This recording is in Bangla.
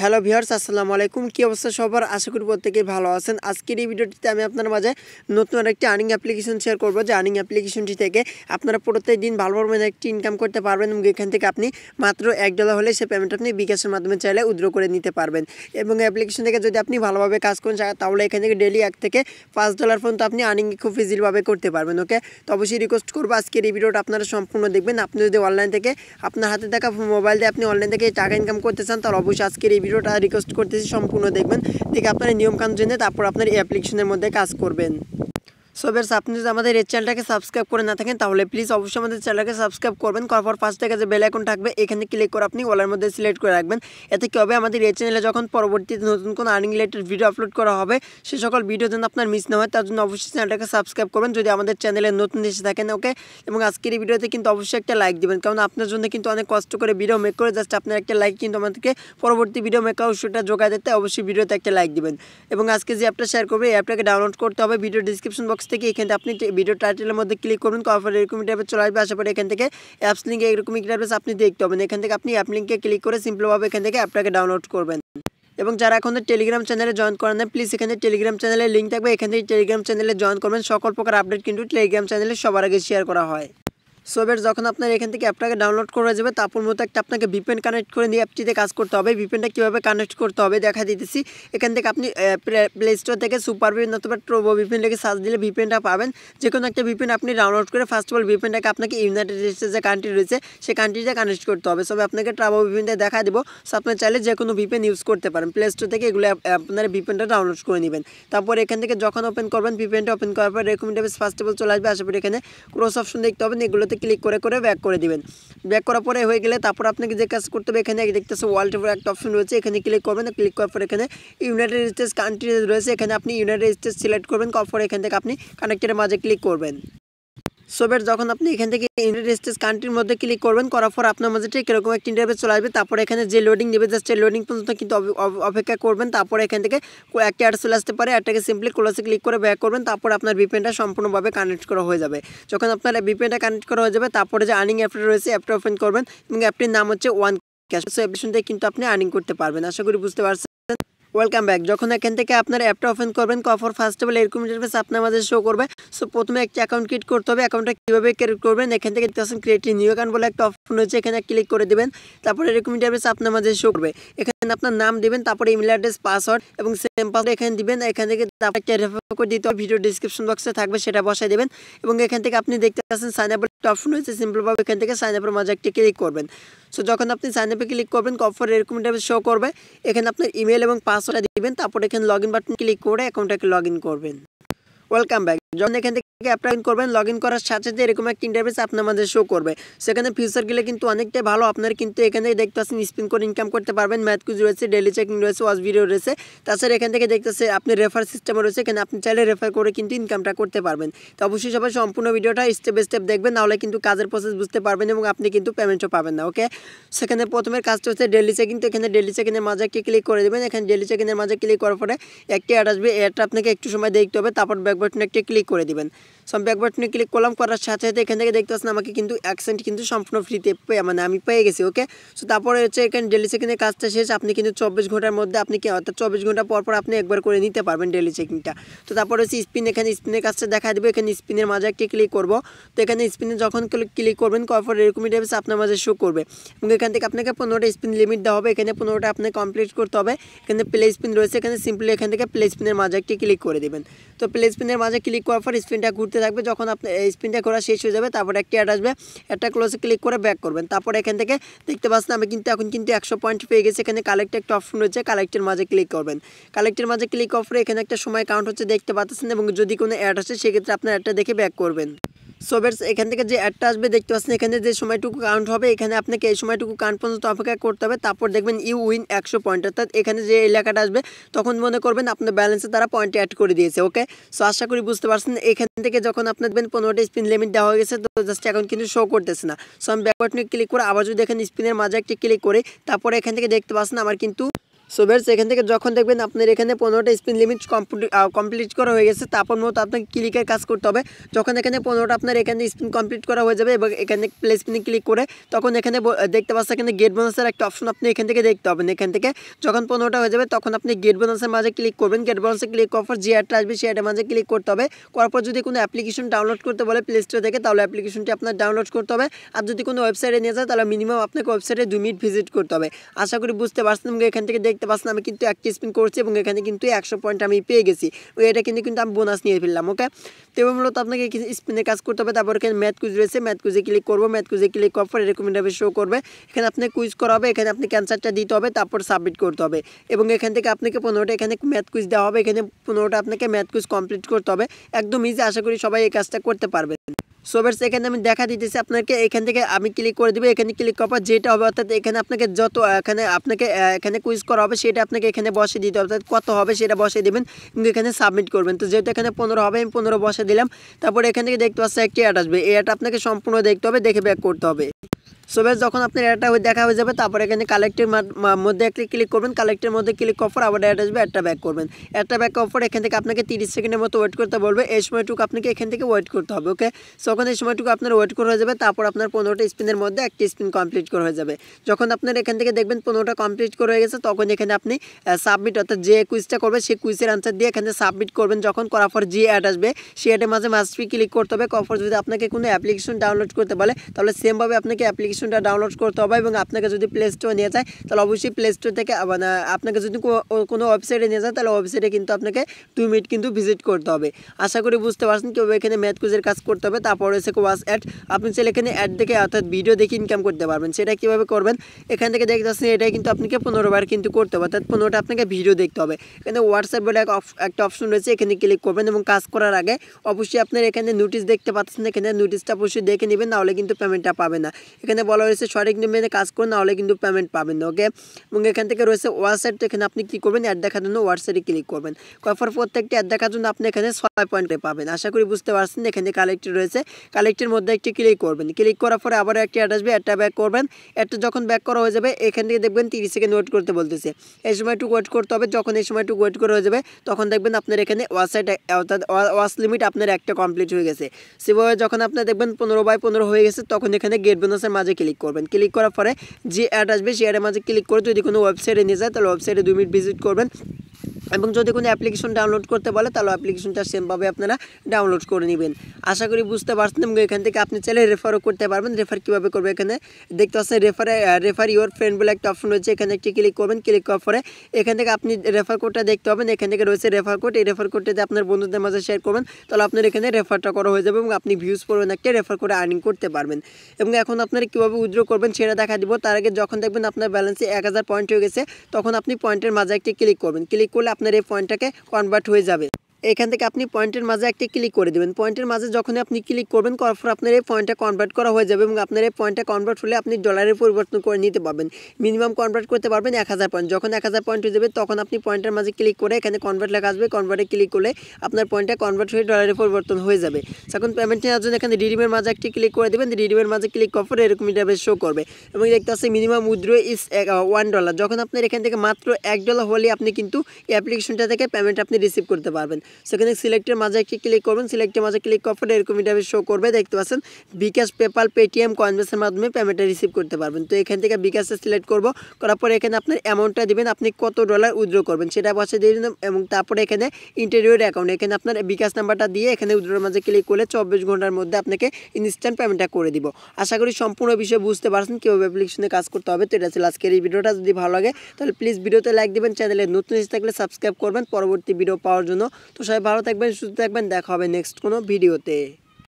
হ্যালো ভিউয়ার্স আসসালামু আলাইকুম কী অবস্থা সবার আশা করি প্রত্যেকে ভালো আছেন আজকের এই ভিডিওটিতে আমি আপনার মাঝে নতুন একটি আর্নিং অ্যাপ্লিকেশন শেয়ার করবো যে আর্নিং অ্যাপ্লিকেশনটি থেকে আপনারা প্রত্যেক দিন ভালো মানে একটি ইনকাম করতে পারবেন এবং এখান থেকে আপনি মাত্র এক ডলার হলে সে পেমেন্ট আপনি বিকাশের মাধ্যমে চাইলে উদ্রো করে নিতে পারবেন এবং অ্যাপ্লিকেশন থেকে যদি আপনি ভালোভাবে কাজ করেন তাহলে এখান থেকে ডেলি এক থেকে পাঁচ ডলার পর্যন্ত আপনি আর্নিং খুব ইজিলিভাবে করতে পারবেন ওকে তো অবশ্যই রিকোয়েস্ট করবো আজকের এই ভিডিওটা আপনারা সম্পূর্ণ দেখবেন আপনি যদি অনলাইন থেকে আপনার হাতে থাকা মোবাইল দিয়ে আপনি অনলাইন থেকে টাকা ইনকাম করতে চান তাহলে অবশ্যই আজকের এই ভিডিওটা রিকোয়েস্ট করতেছি সম্পূর্ণ দেখবেন দেখে আপনার নিয়মকানুন জেনে তারপর আপনার এই অ্যাপ্লিকেশনের মধ্যে কাজ করবেন সো বেশ আপনি যদি আমাদের এই চ্যানেলটাকে সাবস্ক্রাইব করে না থাকেন তাহলে প্লিজ অবশ্যই আমাদের চ্যানেলটাকে সাবস্ক্রাইব করবেন করার পর ফার্স্ট থেকে যে বেল আইকন থাকবে এখানে ক্লিক করে আপনি ওলার মধ্যে সিলেক্ট করে রাখবেন এতে কী হবে আমাদের এই চ্যানেলে যখন পরবর্তীতে নতুন কোনো আর্নিং রিলেটেড ভিডিও আপলোড করা হবে সে সকল ভিডিও যেন আপনার মিস না হয় তার জন্য অবশ্যই চ্যানেলটাকে সাবস্ক্রাইব করবেন যদি আমাদের চ্যানেলে নতুন এসে থাকেন ওকে এবং আজকের এই ভিডিওতে কিন্তু অবশ্যই একটা লাইক দেবেন কারণ আপনার জন্য কিন্তু অনেক কষ্ট করে ভিডিও মেক করে জাস্ট আপনার একটা লাইক কিন্তু আমাদেরকে পরবর্তী ভিডিও মেক অবশ্যটা যোগায় দিতে অবশ্যই ভিডিওতে একটা লাইক দেবেন এবং আজকে যে অ্যাপটা শেয়ার করবে এই অ্যাপটাকে ডাউনলোড করতে হবে ভিডিও ডিসক্রিপশন বক্স বক্স থেকে এখানে আপনি ভিডিও টাইটেলের মধ্যে ক্লিক করবেন করার এরকম টাইপের চলে আসবে আসার পরে এখান থেকে অ্যাপস লিঙ্কে এরকম ইন্টারভেস আপনি দেখতে পাবেন এখান থেকে আপনি অ্যাপ লিঙ্কে ক্লিক করে সিম্পলভাবে এখান থেকে অ্যাপটাকে ডাউনলোড করবেন এবং যারা এখন টেলিগ্রাম চ্যানেলে জয়েন করেন না প্লিজ এখানে টেলিগ্রাম চ্যানেলের লিঙ্ক থাকবে এখান থেকে টেলিগ্রাম চ্যানেলে জয়েন করবেন সকল প্রকার আপডেট কিন্তু টেলিগ্রাম চ্যানেলে সবার আগে শেয়ার করা হয় সো এবার যখন আপনার এখান থেকে অ্যাপটাকে ডাউনলোড করা যাবে তারপর মতো একটা আপনাকে ভিপেন কানেক্ট করে নিয়ে অ্যাপটিতে কাজ করতে হবে ভিপেনটা কীভাবে কানেক্ট করতে হবে দেখা দিতেছি এখান থেকে আপনি প্লে স্টোর থেকে সুপার ভিপেন অথবা ট্রোবো ভিপেন থেকে সার্চ দিলে ভিপেনটা পাবেন যে কোনো একটা ভিপেন আপনি ডাউনলোড করে ফার্স্ট অফ অল ভিপেনটাকে আপনাকে ইউনাইটেড স্টেটসের যে কান্ট্রি রয়েছে সেই কান্ট্রিতে কানেক্ট করতে হবে সব আপনাকে ট্রাবো ভিপেনটা দেখা দেবো সো আপনার চাইলে যে কোনো ভিপেন ইউজ করতে পারেন প্লে স্টোর থেকে এগুলো আপনার ভিপেনটা ডাউনলোড করে নেবেন তারপর এখান থেকে যখন ওপেন করবেন ভিপেনটা ওপেন করার পর রেকমেন্ডেবল ফার্স্ট অফ অল চলে আসবে আশা করি এখানে ক্রস অপশন দেখতে হবে এগুলোতে ওয়ালটাতে ক্লিক করে করে ব্যাক করে দিবেন ব্যাক করার পরে হয়ে গেলে তারপর আপনাকে যে কাজ করতে হবে এখানে দেখতেছে ওয়ার্ল্ড উপর একটা অপশন রয়েছে এখানে ক্লিক করবেন ক্লিক করার পর এখানে ইউনাইটেড স্টেটস কান্ট্রি রয়েছে এখানে আপনি ইউনাইটেড স্টেটস সিলেক্ট করবেন তারপরে এখান থেকে আপনি কানেক্টের মাঝে ক্লিক করবেন সো বেট যখন আপনি এখান থেকে ইউনাইটেড স্টেটস কান্ট্রির মধ্যে ক্লিক করবেন করার পর আপনার মধ্যে ঠিক এরকম একটি ইন্টারভেস চলে আসবে তারপরে এখানে যে লোডিং নেবে জাস্ট লোডিং পর্যন্ত কিন্তু অপেক্ষা করবেন তারপরে এখান থেকে একটি অ্যাড চলে আসতে পারে অ্যাডটাকে সিম্পলি ক্লোসে ক্লিক করে ব্যাক করবেন তারপর আপনার ভিপেনটা সম্পূর্ণভাবে কানেক্ট করা হয়ে যাবে যখন আপনার ভিপেনটা কানেক্ট করা হয়ে যাবে তারপরে যে আর্নিং অ্যাপটা রয়েছে অ্যাপটা ওপেন করবেন এবং অ্যাপটির নাম হচ্ছে ওয়ান ক্যাশ সো অ্যাপ্লিকেশন দিয়ে কিন্তু আপনি আর্নিং করতে পারবেন আশা করি বুঝতে পারছেন ওয়েলকাম ব্যাক যখন এখান থেকে আপনার অ্যাপটা ওপেন করবেন কফর ফার্স্ট অফ অল এরকম ইন্টারফেস আপনার মাঝে শো করবে সো প্রথমে একটা অ্যাকাউন্ট ক্রিয়েট করতে হবে অ্যাকাউন্টটা কীভাবে ক্রিয়েট করবেন এখান থেকে দেখতে ক্রিয়েট নিউ অ্যাকাউন্ট বলে একটা অপশন হচ্ছে এখানে ক্লিক করে দেবেন তারপরে এরকম ইন্টারফেস আপনার মাঝে শো করবে এখানে আপনার নাম দেবেন তারপরে ইমেল অ্যাড্রেস পাসওয়ার্ড এবং সেম পাসওয়ার্ড এখানে দিবেন এখান থেকে তারপর একটা রেফার করে দিতে হবে ভিডিও ডিসক্রিপশন বক্সে থাকবে সেটা বসাই দেবেন এবং এখান থেকে আপনি দেখতে পাচ্ছেন সাইন আপ একটা অপশন হয়েছে সিম্পলভাবে এখান থেকে সাইন আপের মাঝে একটা ক্লিক করবেন সো যখন আপনি সাইন আপে ক্লিক করবেন কফর এরকম ইন্টারফেস শো করবে এখানে আপনার ইমেল এবং পাস পাসওয়ার্ডটা দিবেন তারপর এখানে লগ ইন বাটন ক্লিক করে অ্যাকাউন্টটাকে লগ ইন করবেন ওয়েলকাম ব্যাক যখন এখান থেকে অ্যাপ্লাই করবেন লগ ইন করার সাথে সাথে এরকম একটা ইন্টারভিউস আপনার শো করবে সেখানে ফিউচার গেলে কিন্তু অনেকটাই ভালো আপনার কিন্তু এখানে দেখতে পাচ্ছেন স্পিন করে ইনকাম করতে পারবেন ম্যাথ কুজ রয়েছে ডেলি চেকিং রয়েছে ওয়াচ ভিডিও রয়েছে তাছাড়া এখান থেকে দেখতেছে আপনি রেফার সিস্টেম রয়েছে এখানে আপনি চাইলে রেফার করে কিন্তু ইনকামটা করতে পারবেন তো অবশ্যই সবাই সম্পূর্ণ ভিডিওটা স্টেপ বাই স্টেপ দেখবেন নাহলে কিন্তু কাজের প্রসেস বুঝতে পারবেন এবং আপনি কিন্তু পেমেন্টও পাবেন না ওকে সেখানে প্রথমের কাজটা হচ্ছে ডেলি চেকিং তো এখানে ডেলি চেকিংয়ের মাঝে ক্লিক করে দেবেন এখানে ডেলি চেকিংয়ের মাঝে ক্লিক করার পরে একটি অ্যাড আসবে অ্যাডটা আপনাকে একটু সময় দেখতে হবে তারপর ব্যাক বাটনে ক্লিক করে দিবেন সো আমি ব্যাক বাটনে ক্লিক করলাম করার সাথে সাথে এখান থেকে দেখতে পাচ্ছেন আমাকে কিন্তু অ্যাকসেন্ট কিন্তু সম্পূর্ণ ফ্রিতে পেয়ে মানে আমি পেয়ে গেছি ওকে সো তারপরে হচ্ছে এখানে ডেলি চেকিংয়ের কাজটা শেষ আপনি কিন্তু চব্বিশ ঘন্টার মধ্যে আপনি অর্থাৎ চব্বিশ ঘন্টা পর পর আপনি একবার করে নিতে পারবেন ডেলি চেকিংটা তো তারপরে হচ্ছে স্পিন এখানে স্পিনের কাজটা দেখা দেবে এখানে স্পিনের মাঝে একটি ক্লিক করবো তো এখানে স্পিনে যখন ক্লিক করবেন কফর এরকমই টাইপস আপনার মাঝে শো করবে এবং এখান থেকে আপনাকে পনেরোটা স্পিন লিমিট দেওয়া হবে এখানে পনেরোটা আপনাকে কমপ্লিট করতে হবে এখানে প্লে স্পিন রয়েছে এখানে সিম্পলি এখান থেকে প্লে স্পিনের মাঝে একটি ক্লিক করে দেবেন তো প্লে স্পিনের মাঝে ক্লিক করার পর স্পিনটা ঘুরতে ঘুরতে থাকবে যখন এই স্পিনটা ঘোরা শেষ হয়ে যাবে তারপরে একটি অ্যাড আসবে একটা ক্লোজে ক্লিক করে ব্যাক করবেন তারপরে এখান থেকে দেখতে পাচ্ছেন আমি কিন্তু এখন কিন্তু একশো পয়েন্ট পেয়ে গেছি এখানে কালেক্টের একটা অপশন রয়েছে কালেক্টের মাঝে ক্লিক করবেন কালেক্টের মাঝে ক্লিক করে এখানে একটা সময় কাউন্ট হচ্ছে দেখতে পাচ্ছেন এবং যদি কোনো অ্যাড আসে সেক্ষেত্রে আপনার অ্যাডটা দেখে ব্যাক করবেন সো এখান থেকে যে অ্যাডটা আসবে দেখতে পাচ্ছেন এখানে যে সময়টুকু কাউন্ট হবে এখানে আপনাকে এই সময়টুকু কাউন্ট পর্যন্ত অপেক্ষা করতে হবে তারপর দেখবেন ইউ উইন একশো পয়েন্ট অর্থাৎ এখানে যে এলাকাটা আসবে তখন মনে করবেন আপনার ব্যালেন্সে তারা পয়েন্ট অ্যাড করে দিয়েছে ওকে সো আশা করি বুঝতে পারছেন এখান থেকে যখন আপনার দেখবেন পনেরোটা স্পিন লিমিট দেওয়া হয়ে গেছে তো জাস্ট এখন কিন্তু শো করতেছে না সো আমি ব্যাকওয়ার্ড নিয়ে ক্লিক করে আবার যদি এখানে স্পিনের মাঝে একটা ক্লিক করে তারপরে এখান থেকে দেখতে পাচ্ছেন আমার কিন্তু সো এখান থেকে যখন দেখবেন আপনার এখানে পনেরোটা স্পিন লিমিট কমপ্লিট করা হয়ে গেছে তারপর মতো আপনাকে ক্লিকের কাজ করতে হবে যখন এখানে পনেরোটা আপনার এখানে স্পিন কমপ্লিট করা হয়ে যাবে এবং এখানে প্লে স্পিনে ক্লিক করে তখন এখানে দেখতে পাচ্ছেন এখানে গেট বোনাসের একটা অপশন আপনি এখান থেকে দেখতে পাবেন এখান থেকে যখন পনেরোটা হয়ে যাবে তখন আপনি গেট বোনাসের মাঝে ক্লিক করবেন গেট বোনাসে ক্লিক করার পর যে অ্যাডটা আসবে সেই অ্যাডের মাঝে ক্লিক করতে হবে করার পর যদি কোনো অ্যাপ্লিকেশন ডাউনলোড করতে বলে প্লে স্টোর থেকে তাহলে অ্যাপ্লিকেশনটি আপনার ডাউনলোড করতে হবে আর যদি কোনো ওয়েবসাইটে নিয়ে যায় তাহলে মিনিমাম আপনাকে ওয়েবসাইটে দু মিনিট ভিজিট করতে হবে আশা করি বুঝতে পারছেন এখান থেকে দেখতে পাচ্ছেন আমি কিন্তু একটি স্পিন করছি এবং এখানে কিন্তু একশো পয়েন্ট আমি পেয়ে গেছি এটা কিন্তু কিন্তু আমি বোনাস নিয়ে ফেললাম ওকে তো এবং মূলত আপনাকে স্পিনে কাজ করতে হবে তারপর এখানে ম্যাথ কুইজ রয়েছে ম্যাথ কুইজে ক্লিক করবো ম্যাথ কুইজে ক্লিক করার পর এরকম শো করবে এখানে আপনি কুইজ করা হবে এখানে আপনি ক্যান্সারটা দিতে হবে তারপর সাবমিট করতে হবে এবং এখান থেকে আপনাকে পনেরোটা এখানে ম্যাথ কুইজ দেওয়া হবে এখানে পনেরোটা আপনাকে ম্যাথ কুইজ কমপ্লিট করতে হবে একদম ইজি আশা করি সবাই এই কাজটা করতে পারবে সো এখানে আমি দেখা দিতেছি আপনাকে এখান থেকে আমি ক্লিক করে দেবো এখানে ক্লিক করার যেটা হবে অর্থাৎ এখানে আপনাকে যত এখানে আপনাকে এখানে কুইজ করা হবে সেটা আপনাকে এখানে বসে দিতে হবে অর্থাৎ কত হবে সেটা বসে দেবেন এখানে সাবমিট করবেন তো যেহেতু এখানে পনেরো হবে আমি পনেরো বসে দিলাম তারপরে এখান থেকে দেখতে পাচ্ছি একটি অ্যাড আসবে এই অ্যাড আপনাকে সম্পূর্ণ দেখতে হবে দেখে ব্যাক করতে হবে সো বেশ যখন আপনার অ্যাডটা দেখা হয়ে যাবে তারপরে এখানে কালেক্টের মধ্যে একটি ক্লিক করবেন কালেক্টের মধ্যে ক্লিক করার আবার অ্যাড আসবে অ্যাডটা ব্যাক করবেন অ্যাডটা ব্যাক করার এখান থেকে আপনাকে তিরিশ সেকেন্ডের মতো ওয়েট করতে বলবে এই সময়টুকু আপনাকে এখান থেকে ওয়েট করতে হবে ওকে ওখানে এই সময়টুকু আপনার ওয়েট করা হয়ে যাবে তারপর আপনার পনেরোটা স্পিনের মধ্যে একটি স্পিন কমপ্লিট করা হয়ে যাবে যখন আপনার এখান থেকে দেখবেন পনেরোটা কমপ্লিট করা হয়ে গেছে তখন এখানে আপনি সাবমিট অর্থাৎ যে কুইজটা করবে সেই কুইজের আনসার দিয়ে এখানে সাবমিট করবেন যখন করার পর যে অ্যাড আসবে সেই অ্যাডের মাঝে মাস্ট ক্লিক করতে হবে কফর যদি আপনাকে কোনো অ্যাপ্লিকেশন ডাউনলোড করতে বলে তাহলে সেমভাবে আপনাকে অ্যাপ্লিকেশন অ্যাপ্লিকেশনটা ডাউনলোড করতে হবে এবং আপনাকে যদি প্লে স্টোরে নিয়ে যায় তাহলে অবশ্যই প্লে স্টোর থেকে মানে আপনাকে যদি কোনো ওয়েবসাইটে নিয়ে যায় তাহলে ওয়েবসাইটে কিন্তু আপনাকে টু মিনিট কিন্তু ভিজিট করতে হবে আশা করি বুঝতে পারছেন কেউ এখানে ম্যাথ কুজের কাজ করতে হবে তারপর রয়েছে কোয়াস অ্যাড আপনি চাইলে এখানে অ্যাড দেখে অর্থাৎ ভিডিও দেখে ইনকাম করতে পারবেন সেটা কীভাবে করবেন এখান থেকে দেখতে পাচ্ছেন এটাই কিন্তু আপনাকে পনেরোবার কিন্তু করতে হবে অর্থাৎ পনেরোটা আপনাকে ভিডিও দেখতে হবে এখানে হোয়াটসঅ্যাপ বলে একটা অপশন রয়েছে এখানে ক্লিক করবেন এবং কাজ করার আগে অবশ্যই আপনার এখানে নোটিশ দেখতে পাচ্ছেন এখানে নোটিশটা অবশ্যই দেখে নেবেন নাহলে কিন্তু পেমেন্টটা পাবে না এখানে বলা হয়েছে সঠিক নিয়মে কাজ করুন তাহলে কিন্তু পেমেন্ট পাবেন না ওকে এবং এখান থেকে রয়েছে ওয়াটসঅ্যাপ এখানে আপনি কী করবেন অ্যাড দেখার জন্য হোয়াটসঅ্যাপে ক্লিক করবেন কফার প্রত্যেকটি অ্যাড দেখার জন্য আপনি এখানে ছয় পয়েন্টে পাবেন আশা করি বুঝতে পারছেন এখানে কালেক্টর রয়েছে কালেক্টের মধ্যে একটি ক্লিক করবেন ক্লিক করার পরে আবার একটি অ্যাড আসবে অ্যাডটা ব্যাক করবেন অ্যাডটা যখন ব্যাক করা হয়ে যাবে এখান থেকে দেখবেন তিরিশ সেকেন্ড ওয়েট করতে বলতেছে এই সময়টুকু ওয়েট করতে হবে যখন এই সময়টুকু ওয়েট করা হয়ে যাবে তখন দেখবেন আপনার এখানে ওয়াসাইট অর্থাৎ ওয়াস লিমিট আপনার একটা কমপ্লিট হয়ে গেছে সেভাবে যখন আপনার দেখবেন পনেরো বাই পনেরো হয়ে গেছে তখন এখানে গেট বোনাসের মাঝে কে ক্লিক করবেন ক্লিক করার পরে যে অ্যাড আসবে সেই আডের মাঝে ক্লিক করে যদি কোনো ওয়েবসাইটে নিয়ে যায় তাহলে ওয়েবসাইটে দুই মিনিট ভিজিট করবেন এবং যদি কোনো অ্যাপ্লিকেশন ডাউনলোড করতে বলে তাহলে অ্যাপ্লিকেশনটা সেমভাবে আপনারা ডাউনলোড করে নেবেন আশা করি বুঝতে পারছেন এবং এখান থেকে আপনি চাইলে রেফারও করতে পারবেন রেফার কীভাবে করবে এখানে দেখতে পাচ্ছেন রেফার রেফার ইউর ফ্রেন্ড বলে একটা অপশন রয়েছে এখানে একটি ক্লিক করবেন ক্লিক করার পরে এখান থেকে আপনি রেফার কোডটা দেখতে পাবেন এখান থেকে রয়েছে রেফার কোড এই রেফার কোডটাতে আপনার বন্ধুদের মাঝে শেয়ার করবেন তাহলে আপনার এখানে রেফারটা করা হয়ে যাবে এবং আপনি ভিউজ পড়বেন একটা রেফার করে আর্নিং করতে পারবেন এবং এখন আপনারা কীভাবে উইথড্র করবেন সেটা দেখা দিব তার আগে যখন দেখবেন আপনার ব্যালেন্সে এক পয়েন্ট হয়ে গেছে তখন আপনি পয়েন্টের মাঝে একটি ক্লিক করবেন ক্লিক করলে আপনার এই পয়েন্টটাকে কনভার্ট হয়ে যাবে এখান থেকে আপনি পয়েন্টের মাঝে একটি ক্লিক করে দেবেন পয়েন্টের মাঝে যখন আপনি ক্লিক করবেন করার পর আপনার এই পয়েন্টটা কনভার্ট করা হয়ে যাবে এবং আপনার এই পয়েন্টটা কনভার্ট হলে আপনি ডলারের পরিবর্তন করে নিতে পারবেন মিনিমাম কনভার্ট করতে পারবেন এক হাজার পয়েন্ট যখন এক হাজার পয়েন্ট হয়ে যাবে তখন আপনি পয়েন্টের মাঝে ক্লিক করে এখানে কনভার্ট লেখা আসবে কনভার্টে ক্লিক করলে আপনার পয়েন্টটা কনভার্ট হয়ে ডলারের পরিবর্তন হয়ে যাবে এখন পেমেন্ট নেওয়ার জন্য এখানে রিডিমের মাঝে একটি ক্লিক করে দেবেন রিডিমের মাঝে ক্লিক করার পর এরকম ইন্টারভেস শো করবে এবং দেখতে আসছে minimum withdraw is one dollar যখন আপনার এখান থেকে মাত্র এক ডলার হলে আপনি কিন্তু অ্যাপ্লিকেশনটা থেকে পেমেন্ট আপনি রিসিভ করতে পারবেন সেখানে সিলেক্টের মাঝে একটি ক্লিক করবেন সিলেক্টের মাঝে ক্লিক করার পরে এরকম এটা শো করবে দেখতে পাচ্ছেন বিকাশ পেপাল পেটিএম কয়েনবেসের মাধ্যমে পেমেন্টটা রিসিভ করতে পারবেন তো এখান থেকে বিকাশে সিলেক্ট করবো করার পরে এখানে আপনার অ্যামাউন্টটা দেবেন আপনি কত ডলার উইথড্র করবেন সেটা বসে দিয়ে দিন এবং তারপরে এখানে ইন্টারভিউর অ্যাকাউন্ট এখানে আপনার বিকাশ নাম্বারটা দিয়ে এখানে উইথড্রোর মাঝে ক্লিক করলে চব্বিশ ঘন্টার মধ্যে আপনাকে ইনস্ট্যান্ট পেমেন্টটা করে দিব আশা করি সম্পূর্ণ বিষয়ে বুঝতে পারছেন কীভাবে অ্যাপ্লিকেশনে কাজ করতে হবে তো এটা ছিল আজকের এই ভিডিওটা যদি ভালো লাগে তাহলে প্লিজ ভিডিওতে লাইক দেবেন চ্যানেলে নতুন থাকলে সাবস্ক্রাইব করবেন পরবর্তী ভিডিও পাওয়ার জন্য তো সবাই ভালো থাকবেন সুস্থ থাকবেন দেখা হবে নেক্সট কোনো ভিডিওতে